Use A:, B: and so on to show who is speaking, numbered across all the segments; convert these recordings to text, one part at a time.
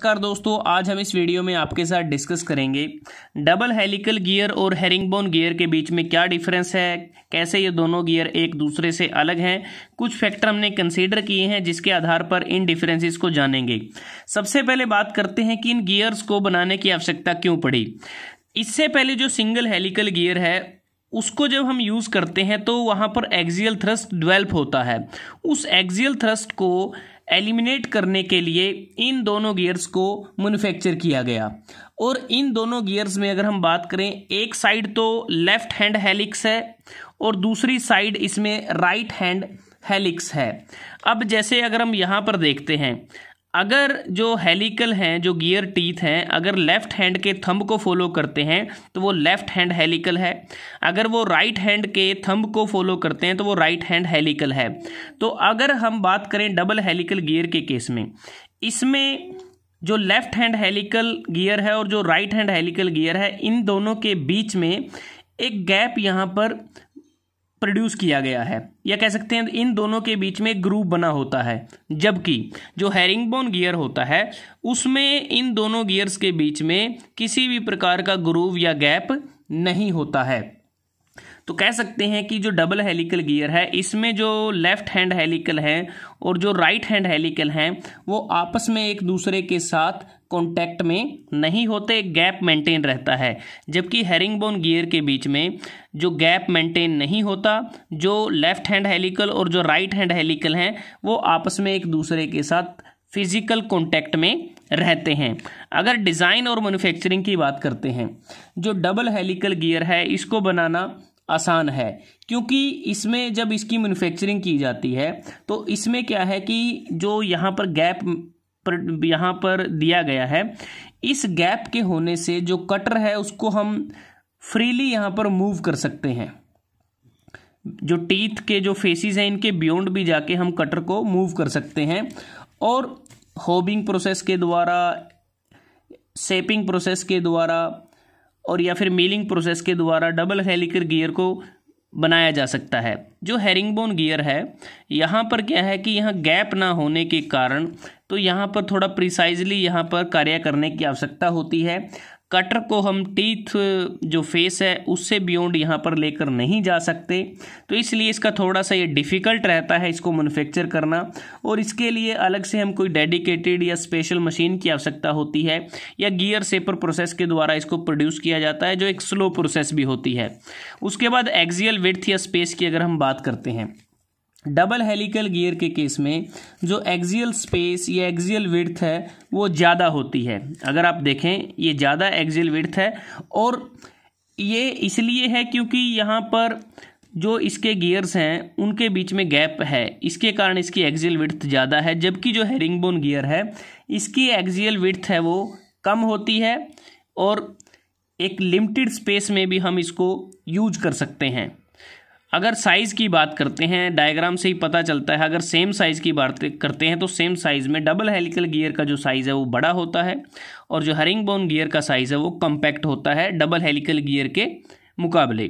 A: नमस्कार दोस्तों आज हम इस वीडियो में आपके साथ डिस्कस करेंगे डबल हेलिकल गियर और हेरिंगबोन गियर के बीच में क्या डिफरेंस है कैसे ये दोनों गियर एक दूसरे से अलग हैं कुछ फैक्टर हमने कंसीडर किए हैं जिसके आधार पर इन डिफरेंसेस को जानेंगे सबसे पहले बात करते हैं कि इन गियर्स को बनाने की आवश्यकता क्यों पड़ी इससे पहले जो सिंगल हेलिकल गियर है उसको जब हम यूज़ करते हैं तो वहाँ पर एक्जियल थ्रस्ट डेवलप होता है उस एक्जियल थ्रस्ट को एलिमिनेट करने के लिए इन दोनों गियर्स को मैन्युफैक्चर किया गया और इन दोनों गियर्स में अगर हम बात करें एक साइड तो लेफ्ट हैंड हेलिक्स है और दूसरी साइड इसमें राइट हैंड हेलिक्स है अब जैसे अगर हम यहाँ पर देखते हैं अगर जो हेलिकल हैं जो गियर टीथ हैं अगर लेफ्ट हैंड के थंब को फॉलो करते हैं तो वो लेफ्ट हैंड हेलिकल है अगर वो राइट हैंड के थंब को फॉलो करते हैं तो वो राइट हैंड हेलिकल है तो अगर हम बात करें डबल हेलिकल गियर के केस में इसमें जो लेफ्ट हैंड हेलिकल गियर है और जो राइट हैंड हेलिकल गियर है इन दोनों के बीच में एक गैप यहाँ पर प्रोड्यूस किया गया है या कह सकते हैं इन दोनों के बीच में ग्रुप बना होता है जबकि जो हैरिंग बोन गियर होता है उसमें इन दोनों गियर्स के बीच में किसी भी प्रकार का ग्रूव या गैप नहीं होता है तो कह सकते हैं कि जो डबल हेलिकल गियर है इसमें जो लेफ्ट हैंड हेलिकल है और जो राइट हैंड हेलिकल हैं वो आपस में एक दूसरे के साथ कॉन्टैक्ट में नहीं होते गैप मेंटेन रहता है जबकि हेरिंग बोन गियर के बीच में जो गैप मेंटेन नहीं होता जो लेफ्ट हैंड हेलिकल और जो राइट हैंड हेलिकल हैं वो आपस में एक दूसरे के साथ फिजिकल कॉन्टैक्ट में रहते हैं अगर डिज़ाइन और मैन्युफैक्चरिंग की बात करते हैं जो डबल हेलिकल गियर है इसको बनाना आसान है क्योंकि इसमें जब इसकी मैन्युफैक्चरिंग की जाती है तो इसमें क्या है कि जो यहाँ पर गैप पर यहाँ पर दिया गया है इस गैप के होने से जो कटर है उसको हम फ्रीली यहाँ पर मूव कर सकते हैं जो टीथ के जो फेसिस हैं इनके बियॉन्ड भी जाके हम कटर को मूव कर सकते हैं और होबिंग प्रोसेस के द्वारा सेपिंग प्रोसेस के द्वारा और या फिर मिलिंग प्रोसेस के द्वारा डबल हेलिकर गियर को बनाया जा सकता है जो हेरिंगबोन गियर है यहाँ पर क्या है कि यहाँ गैप ना होने के कारण तो यहाँ पर थोड़ा प्रिसाइजली यहाँ पर कार्य करने की आवश्यकता होती है कटर को हम टीथ जो फेस है उससे बियॉन्ड यहाँ पर लेकर नहीं जा सकते तो इसलिए इसका थोड़ा सा ये डिफ़िकल्ट रहता है इसको मैनुफेक्चर करना और इसके लिए अलग से हम कोई डेडिकेटेड या स्पेशल मशीन की आवश्यकता होती है या गियर सेपर प्रोसेस के द्वारा इसको प्रोड्यूस किया जाता है जो एक स्लो प्रोसेस भी होती है उसके बाद एक्जियल विर्थ या स्पेस की अगर हम बात करते हैं डबल हेलिकल गियर के केस में जो एक्जियल स्पेस या एक्जियल विर्थ है वो ज़्यादा होती है अगर आप देखें ये ज़्यादा एक्जियल विर्थ है और ये इसलिए है क्योंकि यहाँ पर जो इसके गियर्स हैं उनके बीच में गैप है इसके कारण इसकी एक्जियल विर्थ ज़्यादा है जबकि जो हेरिंगबोन गियर है इसकी एक्जियल विड्थ है वो कम होती है और एक लिमिटेड स्पेस में भी हम इसको यूज कर सकते हैं अगर साइज़ की बात करते हैं डायग्राम से ही पता चलता है अगर सेम साइज़ की बात करते हैं तो सेम साइज़ में डबल हेलिकल गियर का जो साइज़ है वो बड़ा होता है और जो हरिंग बोन गियर का साइज़ है वो कम्पैक्ट होता है डबल हेलिकल गियर के मुकाबले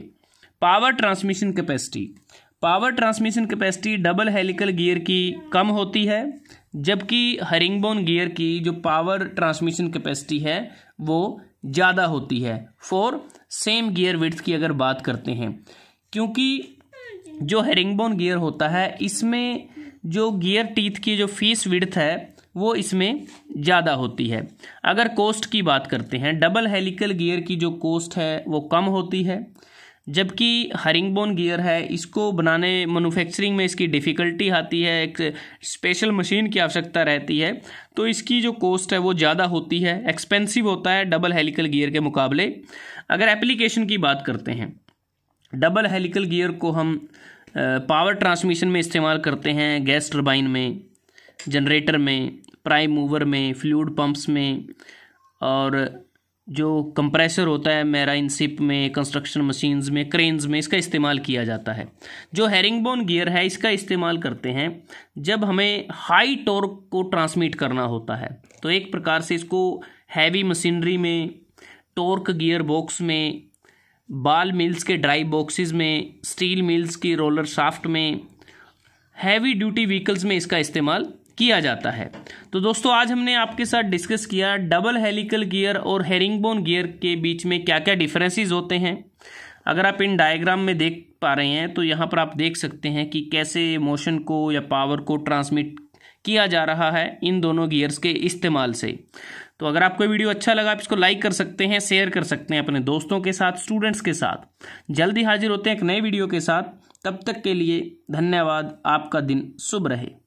A: power transmission capacity power transmission capacity double helical gear की कम होती है जबकि हरिंग बोन गियर की जो पावर ट्रांसमिशन कैपेसिटी है वो ज़्यादा होती है फोर सेम गियर विथ की अगर बात करते हैं क्योंकि जो बोन गियर होता है इसमें जो गियर टीथ की जो फीस विड्थ है वो इसमें ज़्यादा होती है अगर कोस्ट की बात करते हैं डबल हेलिकल गियर की जो कोस्ट है वो कम होती है जबकि हरिंग बोन गियर है इसको बनाने मैन्युफैक्चरिंग में इसकी डिफ़िकल्टी आती है एक स्पेशल मशीन की आवश्यकता रहती है तो इसकी जो कॉस्ट है वो ज़्यादा होती है एक्सपेंसिव होता है डबल हेलिकल गियर के मुकाबले अगर एप्लीकेशन की बात करते हैं डबल हेलिकल गियर को हम पावर ट्रांसमिशन में इस्तेमाल करते हैं गैस टरबाइन में जनरेटर में प्राइम मूवर में फ्लूड पंप्स में और जो कंप्रेसर होता है मैराइन सिप में कंस्ट्रक्शन मशीन्स में क्रेन्स में इसका इस्तेमाल किया जाता है जो हेरिंगबोन गियर है इसका इस्तेमाल करते हैं जब हमें हाई टॉर्क को ट्रांसमिट करना होता है तो एक प्रकार से इसको हैवी मशीनरी में टॉर्क गियर बॉक्स में बाल मिल्स के ड्राई बॉक्सेस में स्टील मिल्स की रोलर शाफ्ट में हैवी ड्यूटी व्हीकल्स में इसका इस्तेमाल किया जाता है तो दोस्तों आज हमने आपके साथ डिस्कस किया डबल हेलिकल गियर और हेरिंगबोन गियर के बीच में क्या क्या डिफरेंसेस होते हैं अगर आप इन डायग्राम में देख पा रहे हैं तो यहाँ पर आप देख सकते हैं कि कैसे मोशन को या पावर को ट्रांसमिट किया जा रहा है इन दोनों गियर्स के इस्तेमाल से तो अगर आपको वीडियो अच्छा लगा आप इसको लाइक कर सकते हैं शेयर कर सकते हैं अपने दोस्तों के साथ स्टूडेंट्स के साथ जल्दी हाजिर होते हैं एक नए वीडियो के साथ तब तक के लिए धन्यवाद आपका दिन शुभ रहे